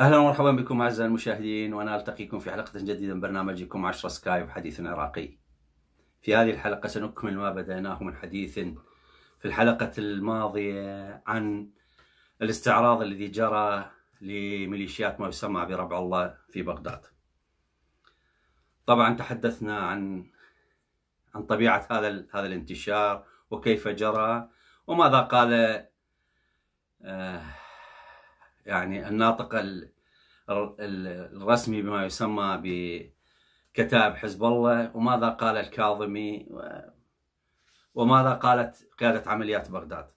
اهلا ومرحبا بكم اعزائي المشاهدين وانا التقيكم في حلقه جديده من برنامجكم 10 سكايب حديث عراقي. في هذه الحلقه سنكمل ما بداناه من حديث في الحلقه الماضيه عن الاستعراض الذي جرى لميليشيات ما يسمى بربع الله في بغداد طبعا تحدثنا عن عن طبيعة هذا هذا الانتشار وكيف جرى وماذا قال آه، يعني الناطق الرسمي بما يسمى بكتائب حزب الله وماذا قال الكاظمي وماذا قالت قيادة عمليات بغداد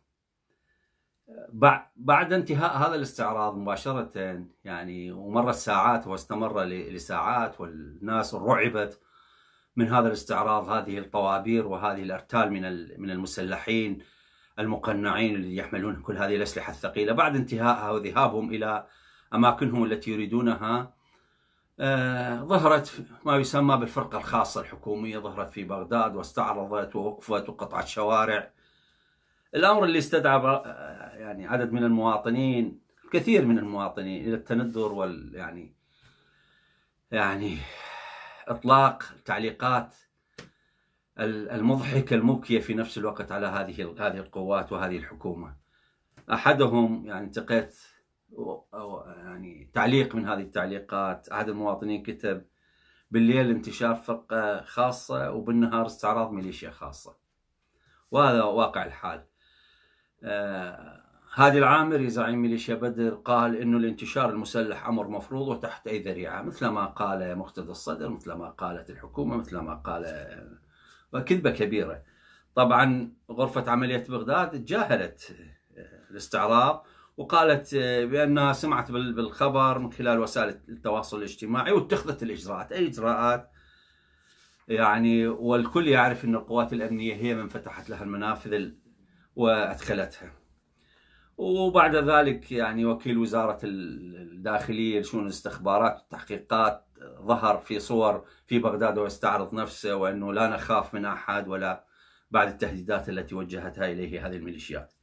بعد انتهاء هذا الاستعراض مباشرة يعني ومرت ساعات واستمر لساعات والناس رعبت من هذا الاستعراض هذه الطوابير وهذه الارتال من من المسلحين المقنعين اللي يحملون كل هذه الاسلحه الثقيله بعد انتهائها وذهابهم الى اماكنهم التي يريدونها آه، ظهرت ما يسمى بالفرقه الخاصه الحكوميه ظهرت في بغداد واستعرضت ووقفت وقطعت شوارع الأمر اللي استدعى يعني عدد من المواطنين كثير من المواطنين إلى التندر وال يعني يعني إطلاق التعليقات المضحكة المبكية في نفس الوقت على هذه هذه القوات وهذه الحكومة أحدهم يعني التقيت أو يعني تعليق من هذه التعليقات أحد المواطنين كتب بالليل انتشار فرقة خاصة وبالنهار استعراض ميليشيا خاصة وهذا واقع الحال هادي آه، العامري زعيم ميليشيا بدر قال انه الانتشار المسلح امر مفروض وتحت اي ذريعه مثل ما قال مقتدى الصدر مثل ما قالت الحكومه مثل ما قال وكذبه كبيره طبعا غرفه عمليات بغداد تجاهلت الاستعراض وقالت بانها سمعت بالخبر من خلال وسائل التواصل الاجتماعي واتخذت الاجراءات اي اجراءات يعني والكل يعرف ان القوات الامنيه هي من فتحت لها المنافذ وادخلتها وبعد ذلك يعني وكيل وزارة الداخلية لشؤون الاستخبارات والتحقيقات ظهر في صور في بغداد ويستعرض نفسه وأنه لا نخاف من أحد ولا بعد التهديدات التي وجهتها إليه هذه الميليشيات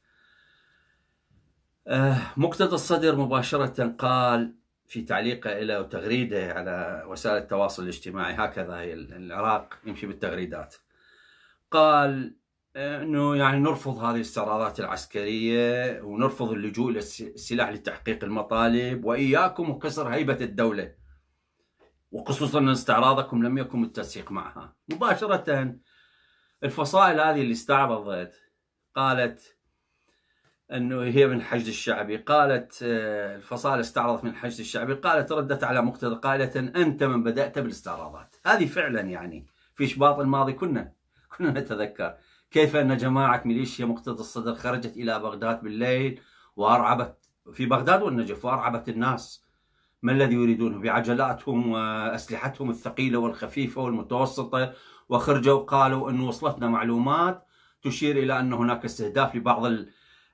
آه، مقتدى الصدر مباشرة قال في تعليقه إلى وتغريدة على وسائل التواصل الاجتماعي هكذا العراق يمشي بالتغريدات قال انه يعني نرفض هذه الاستعراضات العسكريه ونرفض اللجوء الى السلاح لتحقيق المطالب واياكم وكسر هيبه الدوله وخصوصا ان استعراضكم لم يكن التنسيق معها مباشره الفصائل هذه اللي استعرضت قالت انه هي من الحشد الشعبي قالت آه، الفصائل استعرضت من الحشد الشعبي قالت ردت على مقتدى قائله انت من بدات بالاستعراضات هذه فعلا يعني في شباط الماضي كنا كنا نتذكر كيف أن جماعة ميليشيا مقتدى الصدر خرجت إلى بغداد بالليل وأرعبت في بغداد والنجف وأرعبت الناس ما الذي يريدونه بعجلاتهم وأسلحتهم الثقيلة والخفيفة والمتوسطة وخرجوا قالوا أن وصلتنا معلومات تشير إلى أن هناك استهداف لبعض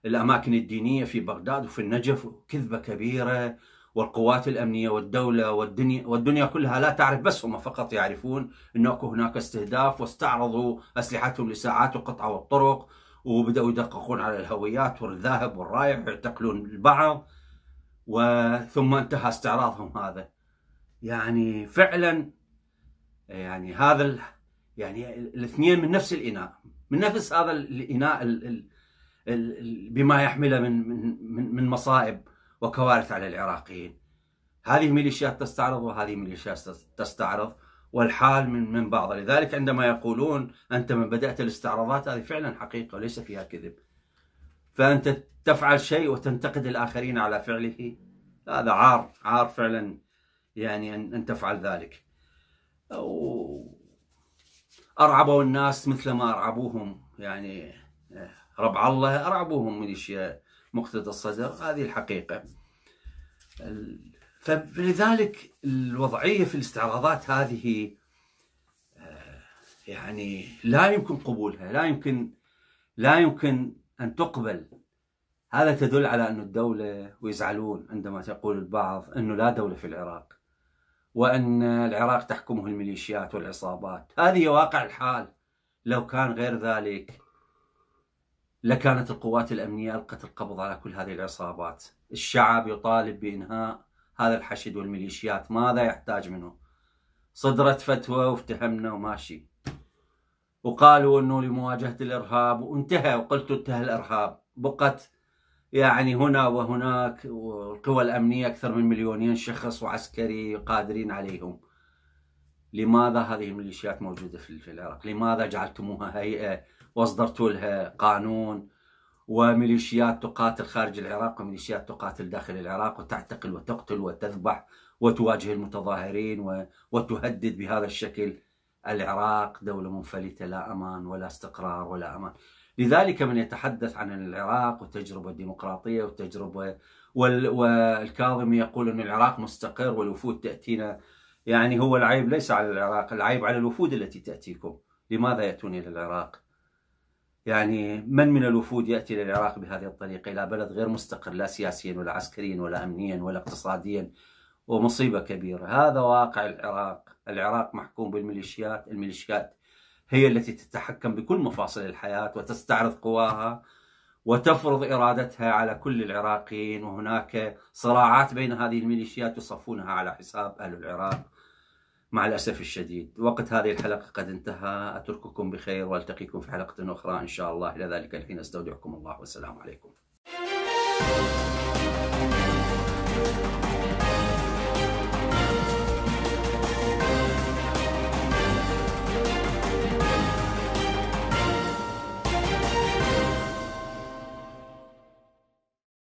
الأماكن الدينية في بغداد وفي النجف كذبة كبيرة والقوات الأمنية والدولة والدنيا, والدنيا كلها لا تعرف بس هم فقط يعرفون أنه أكو هناك استهداف واستعرضوا أسلحتهم لساعات وقطعوا والطرق وبدأوا يدققون على الهويات والذاهب والرايح ويعتقلون البعض وثم انتهى استعراضهم هذا يعني فعلا يعني هذا ال... يعني الاثنين من نفس الإناء من نفس هذا الإناء ال... ال... بما يحمله من من من مصائب وكوارث على العراقيين هذه ميليشيات تستعرض وهذه ميليشيات تستعرض والحال من من بعض لذلك عندما يقولون أنت من بدأت الاستعراضات هذه فعلا حقيقة وليس فيها كذب فأنت تفعل شيء وتنتقد الآخرين على فعله هذا عار عار فعلا يعني أن تفعل ذلك أو أرعبوا الناس مثل ما أرعبوهم يعني ربع الله أرعبوهم ميليشيات مقتدى الصدر هذه الحقيقة فلذلك الوضعية في الاستعراضات هذه آه، يعني لا يمكن قبولها لا يمكن لا يمكن أن تقبل هذا تدل على أن الدولة ويزعلون عندما تقول البعض أنه لا دولة في العراق وأن العراق تحكمه الميليشيات والعصابات هذه واقع الحال لو كان غير ذلك لكانت القوات الأمنية ألقت القبض على كل هذه العصابات الشعب يطالب بإنهاء هذا الحشد والميليشيات ماذا يحتاج منه صدرت فتوى وافتهمنا وماشي وقالوا أنه لمواجهة الإرهاب وانتهى وقلت انتهى الإرهاب بقت يعني هنا وهناك والقوى الأمنية أكثر من مليونين شخص وعسكري قادرين عليهم لماذا هذه الميليشيات موجودة في العراق لماذا جعلتموها هيئة واصدرتوا لها قانون وميليشيات تقاتل خارج العراق وميليشيات تقاتل داخل العراق وتعتقل وتقتل وتذبح وتواجه المتظاهرين وتهدد بهذا الشكل العراق دولة منفلتة لا أمان ولا استقرار ولا أمان لذلك من يتحدث عن العراق والتجربة الديمقراطية والتجربة والكاظمي يقول أن العراق مستقر والوفود تأتينا يعني هو العيب ليس على العراق العيب على الوفود التي تأتيكم لماذا يأتون إلى العراق يعني من من الوفود يأتي للعراق بهذه الطريقة إلى بلد غير مستقر لا سياسيا ولا عسكريا ولا أمنيا ولا اقتصاديا ومصيبة كبيرة هذا واقع العراق العراق محكوم بالميليشيات الميليشيات هي التي تتحكم بكل مفاصل الحياة وتستعرض قواها وتفرض إرادتها على كل العراقيين وهناك صراعات بين هذه الميليشيات يصفونها على حساب أهل العراق مع الأسف الشديد وقت هذه الحلقة قد انتهى أترككم بخير والتقيكم في حلقة أخرى إن شاء الله إلى ذلك الحين أستودعكم الله والسلام عليكم